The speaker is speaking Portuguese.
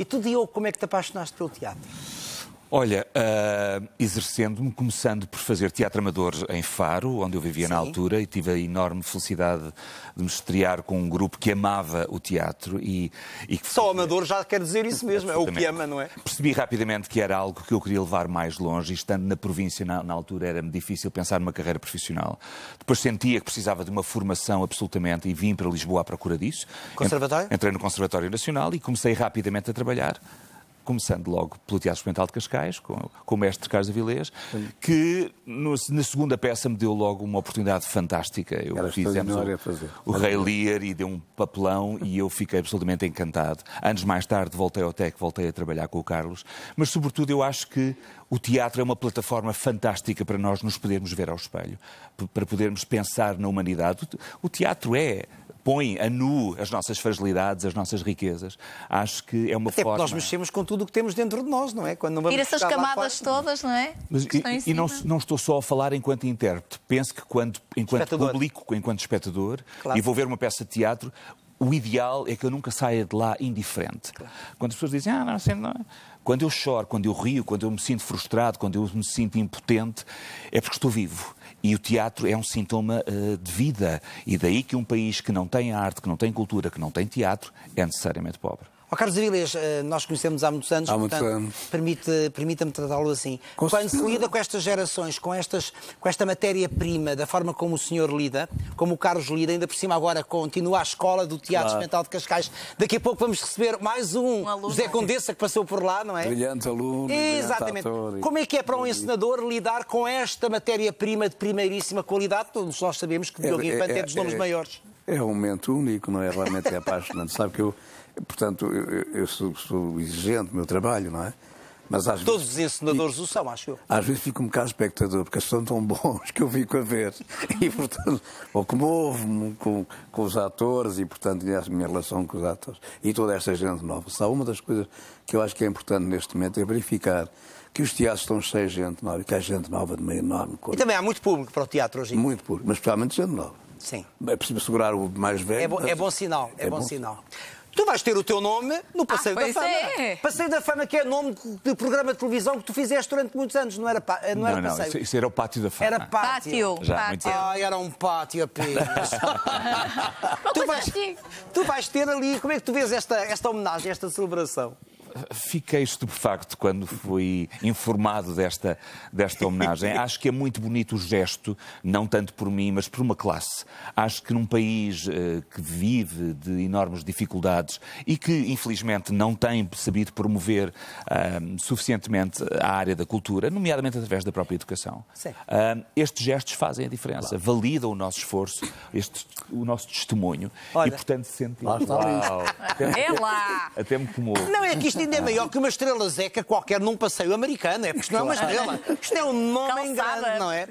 E tu, Diogo, como é que te apaixonaste pelo teatro? Olha, uh, exercendo-me, começando por fazer teatro amador em Faro, onde eu vivia Sim. na altura, e tive a enorme felicidade de me estrear com um grupo que amava o teatro e... e Só amador já quer dizer isso mesmo, é o que ama, não é? Percebi rapidamente que era algo que eu queria levar mais longe, e estando na província na, na altura era-me difícil pensar numa carreira profissional. Depois sentia que precisava de uma formação absolutamente e vim para Lisboa à procura disso. Conservatório? Entrei no Conservatório Nacional e comecei rapidamente a trabalhar começando logo pelo Teatro Experimental de Cascais, com, com o mestre Carlos Avilés, que no, na segunda peça me deu logo uma oportunidade fantástica. Eu Era fizemos o, a fazer. o Rei Lear e deu um papelão e eu fiquei absolutamente encantado. Anos mais tarde voltei ao TEC, voltei a trabalhar com o Carlos, mas sobretudo eu acho que o teatro é uma plataforma fantástica para nós nos podermos ver ao espelho, para podermos pensar na humanidade. O teatro é põe a nu as nossas fragilidades, as nossas riquezas. Acho que é uma Até forma... nós mexemos com tudo o que temos dentro de nós, não é? Quando não Tira essas camadas todas, não é? Mas, e, e não, não, estou só a falar enquanto intérprete. Penso que quando, enquanto espectador. público, enquanto espectador, claro. e vou ver uma peça de teatro, o ideal é que eu nunca saia de lá indiferente. Quando as pessoas dizem, ah, não sei, assim não. É. Quando eu choro, quando eu rio, quando eu me sinto frustrado, quando eu me sinto impotente, é porque estou vivo. E o teatro é um sintoma uh, de vida. E daí que um país que não tem arte, que não tem cultura, que não tem teatro, é necessariamente pobre. Ó oh, Carlos Avilés, eh, nós conhecemos há muitos anos, há portanto, muitos anos. Permite, permita-me tratá-lo assim. Com Quando se lida com estas gerações, com, estas, com esta matéria-prima, da forma como o senhor lida, como o Carlos lida, ainda por cima agora continua a escola do Teatro claro. Mental de Cascais, daqui a pouco vamos receber mais um, um aluno. José Condessa que passou por lá, não é? Brilhante aluno, Exatamente. Brilhante como é que é para um ensinador lidar com esta matéria-prima de primeiríssima qualidade? Todos nós sabemos que é, Diogo é, Infante é, é, é dos nomes maiores. É um momento único, não é? Realmente é apaixonante. Sabe que eu, portanto, eu, eu sou, sou, exigente no meu trabalho, não é? Mas às Todos vezes, os encenadores e, o são, acho eu. Às vezes fico um bocado espectador, porque são tão bons que eu fico a ver. E, portanto, ou comovo-me com, com os atores e, portanto, a minha relação com os atores e toda esta gente nova. Só uma das coisas que eu acho que é importante neste momento é verificar que os teatros estão cheios de gente nova e que há gente nova de uma enorme coisa. E também há muito público para o teatro hoje. Muito público, mas principalmente gente nova. Sim. É preciso segurar o mais velho. É, bo, é bom sinal, é, é bom, bom, sinal. Tu vais ter o teu nome no ah, Passeio ah, da Fama. É. Passeio da Fama, que é nome do programa de televisão que tu fizeste durante muitos anos, não era, pa, não, eh, não era não, passeio. Isso era o Pátio da Fama. Era ah. pátio. Pátio. Já, pátio. era um pátio apenas. tu, vais, tu vais ter ali, como é que tu vês esta, esta homenagem, esta celebração? Fiquei estupefacto quando fui informado desta, desta homenagem. Acho que é muito bonito o gesto, não tanto por mim, mas por uma classe. Acho que num país eh, que vive de enormes dificuldades e que, infelizmente, não tem sabido promover eh, suficientemente a área da cultura, nomeadamente através da própria educação, eh, estes gestos fazem a diferença, claro. validam o nosso esforço, este, o nosso testemunho Olha. e, portanto, sentimos. É lá! Até me comou. Não é que isto ainda é maior que uma estrela zeca qualquer num passeio americano, é porque isto não é uma estrela. Isto é um nome grande, não é?